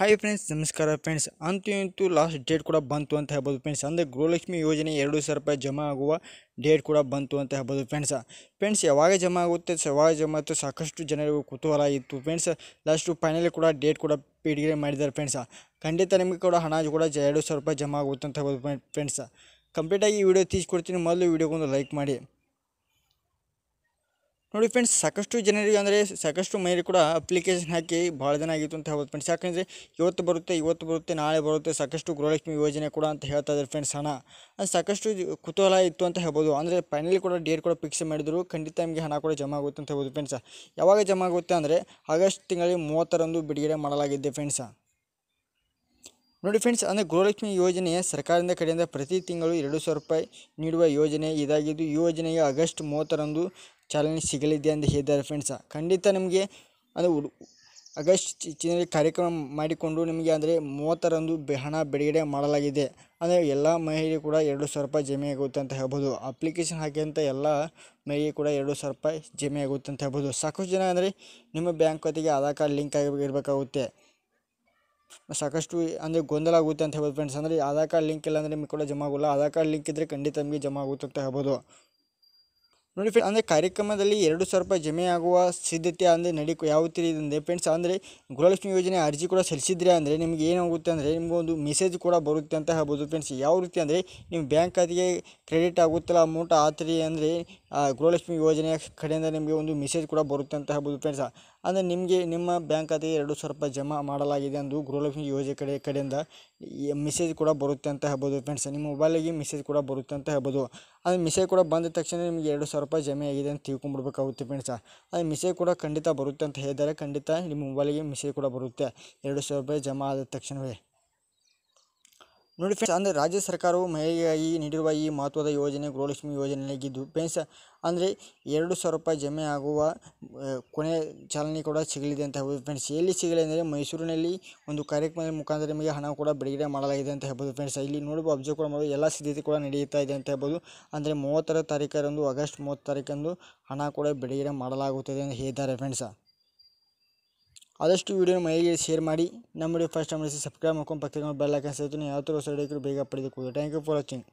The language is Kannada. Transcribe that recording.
ಹಾಯ್ ಫ್ರೆಂಡ್ಸ್ ನಮಸ್ಕಾರ ಫ್ರೆಂಡ್ಸ್ ಅಂತೂ ಇಂತೂ ಲಾಸ್ಟ್ ಡೇಟ್ ಕೂಡ ಬಂತು ಅಂತ ಹೇಳ್ಬೋದು ಫ್ರೆಂಡ್ಸ್ ಅಂದರೆ ಗೃಹಲಕ್ಷ್ಮಿ ಯೋಜನೆ ಎರಡು ಸಾವಿರ ರೂಪಾಯಿ ಜಮಾ ಆಗುವ ಡೇಟ್ ಕೂಡ ಬಂತು ಅಂತ ಹೇಳ್ಬೋದು ಫ್ರೆಂಡ್ಸ್ ಫ್ರೆಂಡ್ಸ್ ಯಾವಾಗ ಜಮಾ ಆಗುತ್ತೆ ಯಾವಾಗ ಜಮಾ ಆಯಿತು ಸಾಕಷ್ಟು ಜನರಿಗೂ ಕುತೂಹಲ ಇತ್ತು ಫ್ರೆಂಡ್ಸ್ ಲಾಸ್ಟು ಫೈನಲಿ ಕೂಡ ಡೇಟ್ ಕೂಡ ಪೀಡಿಗೆ ಮಾಡಿದ್ದಾರೆ ಫ್ರೆಂಡ್ಸ್ ಖಂಡಿತ ನಿಮಗೆ ಕೂಡ ಹಣ ಕೂಡ ಎರಡು ಸಾವಿರ ರೂಪಾಯಿ ಜಮಾ ಆಗುತ್ತೆ ಅಂತ ಹೇಳ್ಬೋದು ಫ್ರೆಂಡ್ಸ್ ಕಂಪ್ಲೀಟಾಗಿ ಈ ವಿಡಿಯೋ ತೀಸ್ಕೊಡ್ತೀನಿ ಮೊದಲು ಒಂದು ಲೈಕ್ ಮಾಡಿ ನೋಡಿ ಫ್ರೆಂಡ್ಸ್ ಸಾಕಷ್ಟು ಜನರಿಗೆ ಅಂದರೆ ಸಾಕಷ್ಟು ಮೈಲಿ ಕೂಡ ಅಪ್ಲಿಕೇಶನ್ ಹಾಕಿ ಭಾಳ ಜನ ಆಗಿತ್ತು ಅಂತ ಹೇಳ್ಬೋದು ಫ್ರೆಂಡ್ಸ್ ಯಾಕಂದರೆ ಇವತ್ತು ಬರುತ್ತೆ ಇವತ್ತು ಬರುತ್ತೆ ನಾಳೆ ಬರುತ್ತೆ ಸಾಕಷ್ಟು ಗೃಹಲಕ್ಷ್ಮಿ ಯೋಜನೆ ಕೂಡ ಅಂತ ಹೇಳ್ತಾ ಇದ್ದಾರೆ ಫ್ರೆಂಡ್ಸ್ ಹಣ ಅದು ಸಾಕಷ್ಟು ಕುತೂಹಲ ಇತ್ತು ಅಂತ ಹೇಳ್ಬೋದು ಅಂದರೆ ಫೈನಲಿ ಕೂಡ ಡೇಟ್ ಕೂಡ ಫಿಕ್ಸ್ ಮಾಡಿದ್ರು ಖಂಡಿತ ನಿಮಗೆ ಹಣ ಕೂಡ ಜಮಾ ಆಗುತ್ತೆ ಅಂತ ಹೇಳ್ಬೋದು ಫ್ರೆಂಡ್ಸ್ ಯಾವಾಗ ಜಮಾ ಆಗುತ್ತೆ ಅಂದರೆ ಆಗಸ್ಟ್ ತಿಂಗಳಿಗೆ ಮೂವತ್ತರಂದು ಬಿಡುಗಡೆ ಮಾಡಲಾಗಿದೆ ಫ್ರೆಂಡ್ಸ್ ನೋಡಿ ಫ್ರೆಂಡ್ಸ್ ಅಂದರೆ ಗೃಹಲಕ್ಷ್ಮಿ ಯೋಜನೆ ಸರ್ಕಾರದಿಂದ ಕಡೆಯಿಂದ ಪ್ರತಿ ತಿಂಗಳು ಎರಡು ಸಾವಿರ ರೂಪಾಯಿ ನೀಡುವ ಯೋಜನೆ ಇದಾಗಿದ್ದು ಈ ಯೋಜನೆಗೆ ಆಗಸ್ಟ್ ಮೂವತ್ತರಂದು ಚಾಲನೆ ಸಿಗಲಿದೆ ಅಂತ ಹೇಳಿದ್ದಾರೆ ಫ್ರೆಂಡ್ಸ್ ಖಂಡಿತ ನಿಮಗೆ ಉಡು ಆಗಸ್ಟ್ ಚಿನ್ನರಿ ಕಾರ್ಯಕ್ರಮ ಮಾಡಿಕೊಂಡು ನಿಮಗೆ ಅಂದರೆ ಮೂವತ್ತರಂದು ಹಣ ಬಿಡುಗಡೆ ಮಾಡಲಾಗಿದೆ ಅಂದರೆ ಎಲ್ಲ ಮಹಿಳೆ ಕೂಡ ಎರಡು ಸಾವಿರ ರೂಪಾಯಿ ಜಮೆ ಆಗುತ್ತೆ ಅಂತ ಹೇಳ್ಬೋದು ಅಪ್ಲಿಕೇಶನ್ ಹಾಕಿದಂಥ ಎಲ್ಲ ಮಹಿಳೆಯರು ಕೂಡ ಎರಡು ಸಾವಿರ ರೂಪಾಯಿ ಜಮೆ ಆಗುತ್ತೆ ಅಂತ ಹೇಳ್ಬೋದು ಸಾಕಷ್ಟು ಜನ ಅಂದರೆ ನಿಮ್ಮ ಬ್ಯಾಂಕ್ ಖಾತೆಗೆ ಆಧಾರ್ ಕಾರ್ಡ್ ಲಿಂಕ್ ಆಗಿ ಇರಬೇಕಾಗುತ್ತೆ ಸಾಕಷ್ಟು ಅಂದರೆ ಗೊಂದಲ ಆಗುತ್ತೆ ಅಂತ ಹೇಳ್ಬೋದು ಫ್ರೆಂಡ್ಸ್ ಅಂದರೆ ಆಧಾರ್ ಕಾರ್ಡ್ ಲಿಂಕ್ ಇಲ್ಲ ಅಂದರೆ ನಿಮಗೆ ಕೂಡ ಜಮಾ ಆಗೋಲ್ಲ ಆಧಾರ್ ಕಾರ್ಡ್ ಲಿಂಕ್ ಇದ್ದರೆ ಖಂಡಿತ ನಿಮಗೆ ಜಮಾ ಆಗುತ್ತೆ ಅಂತ ಹೇಳ್ಬೋದು ನೋಡಿ ಫ್ರೆಂಡ್ಸ್ ಅಂದರೆ ಕಾರ್ಯಕ್ರಮದಲ್ಲಿ ಎರಡು ಸಾವಿರ ರೂಪಾಯಿ ಜಮೆಯಾಗುವ ಸಿದ್ಧತೆ ಅಂದರೆ ನಡಿ ಯಾವ ಅಂದರೆ ಫ್ರೆಂಡ್ಸ್ ಅಂದರೆ ಗೃಹಲಕ್ಷ್ಮಿ ಯೋಜನೆ ಅರ್ಜಿ ಕೂಡ ಸಲ್ಲಿಸಿದ್ರೆ ಅಂದರೆ ನಿಮ್ಗೆ ಏನಾಗುತ್ತೆ ಅಂದರೆ ನಿಮಗೊಂದು ಮೆಸೇಜ್ ಕೂಡ ಬರುತ್ತೆ ಅಂತ ಹೇಳ್ಬೋದು ಫ್ರೆಂಡ್ಸ್ ಯಾವ ರೀತಿ ಅಂದರೆ ನಿಮ್ಮ ಬ್ಯಾಂಕ್ ಖಾತೆಗೆ ಕ್ರೆಡಿಟ್ ಆಗುತ್ತಲ್ಲ ಅಮೌಂಟ್ ಆತ್ರಿ ಅಂದರೆ ಗೃಹಲಕ್ಷ್ಮಿ ಯೋಜನೆಯ ಕಡೆಯಿಂದ ನಿಮಗೆ ಒಂದು ಮೆಸೇಜ್ ಕೂಡ ಬರುತ್ತೆ ಅಂತ ಹೇಳ್ಬೋದು ಫ್ರೆಂಡ್ಸ್ ಅಂದರೆ ನಿಮಗೆ ನಿಮ್ಮ ಬ್ಯಾಂಕ್ ಖಾತೆಗೆ ಎರಡು ಸಾವಿರ ರೂಪಾಯಿ ಜಮಾ ಮಾಡಲಾಗಿದೆ ಎಂದು ಗೃಹಲಕ್ಷ್ಮಿ ಯೋಜನೆ ಕಡೆ ಕಡೆಯಿಂದ ಮೆಸೇಜ್ ಕೂಡ ಬರುತ್ತೆ ಅಂತ ಹೇಳ್ಬೋದು ಫ್ರೆಂಡ್ಸ್ ನಿಮ್ಮ ಮೊಬೈಲಿಗೆ ಮೆಸೇಜ್ ಕೂಡ ಬರುತ್ತೆ ಅಂತ ಹೇಳ್ಬೋದು ಅದು ಮೆಸೇಜ್ ಕೂಡ ಬಂದ ತಕ್ಷಣ ನಿಮಗೆ ಎರಡು ಸಾವಿರ ರೂಪಾಯಿ ಜಮೆ ಆಗಿದೆ ಅಂತ ತಿಳ್ಕೊಂಡ್ಬಿಡ್ಬೇಕಾಗುತ್ತೆ ಫ್ರೆಂಡ್ಸ್ ಅದು ಮೆಸೇಜ್ ಕೂಡ ಖಂಡಿತ ಬರುತ್ತೆ ಅಂತ ಹೇಳಿದರೆ ಖಂಡಿತ ನಿಮ್ಮ ಮೊಬೈಲಿಗೆ ಮೆಸೇಜ್ ಕೂಡ ಬರುತ್ತೆ ಎರಡು ಸಾವಿರ ರೂಪಾಯಿ ಜಮಾ ಆದ ತಕ್ಷಣವೇ ನೋಡಿ ಫ್ರೆಂಡ್ಸ್ ಅಂದರೆ ರಾಜ್ಯ ಸರ್ಕಾರವು ಮಹಿಳೆಗಾಗಿ ನೀಡಿರುವ ಈ ಮಹತ್ವದ ಯೋಜನೆ ಗೃಹಲಕ್ಷ್ಮಿ ಯೋಜನೆಯಾಗಿದ್ದು ಫ್ರೆಂಡ್ಸ್ ಅಂದರೆ ಎರಡು ಸಾವಿರ ರೂಪಾಯಿ ಜಮೆ ಆಗುವ ಕೊನೆ ಚಾಲನೆ ಕೂಡ ಸಿಗಲಿದೆ ಅಂತ ಹೇಳ್ಬೋದು ಫ್ರೆಂಡ್ಸ್ ಎಲ್ಲಿ ಸಿಗಲಿ ಅಂದರೆ ಮೈಸೂರಿನಲ್ಲಿ ಒಂದು ಕಾರ್ಯಕ್ರಮದ ಮುಖಾಂತರ ನಿಮಗೆ ಹಣ ಕೂಡ ಬಿಡುಗಡೆ ಮಾಡಲಾಗಿದೆ ಅಂತ ಹೇಳ್ಬೋದು ಫ್ರೆಂಡ್ಸ್ ಇಲ್ಲಿ ನೋಡುವ ಅಬ್ಸರ್ವ್ ಕೂಡ ಮಾಡೋದು ಎಲ್ಲ ಸಿದ್ಧತೆ ಕೂಡ ನಡೆಯುತ್ತಾ ಇದೆ ಅಂತ ಹೇಳ್ಬೋದು ಅಂದರೆ ಮೂವತ್ತರ ತಾರೀಕರಂದು ಆಗಸ್ಟ್ ಮೂವತ್ತು ತಾರೀಕಂದು ಹಣ ಕೂಡ ಬಿಡುಗಡೆ ಮಾಡಲಾಗುತ್ತದೆ ಅಂತ ಹೇಳಿದ್ದಾರೆ ಫ್ರೆಂಡ್ಸ ಆದಷ್ಟು ವೀಡಿಯೋನ ಮನೆಗೆ ಶೇರ್ ಮಾಡಿ ನಮ್ಮ ವಿಡಿಯೋ ಫಸ್ಟ್ ಟೈಮ್ ಸಬ್ಸ್ಕ್ರೈಬ್ ಮಾಡ್ಕೊಂಡು ಪಕ್ಕದ ಬೆಲ್ ಹಾಕಿ ಸೇರ್ತೀನಿ ಯಾವ ಥರ ಸೈಡ್ ಬೇಗ ಪಡೆದುಕೊಳ್ಳಿ ಥ್ಯಾಂಕ್ ಯು ಫಾರ್ ವಾಚಿಂಗ್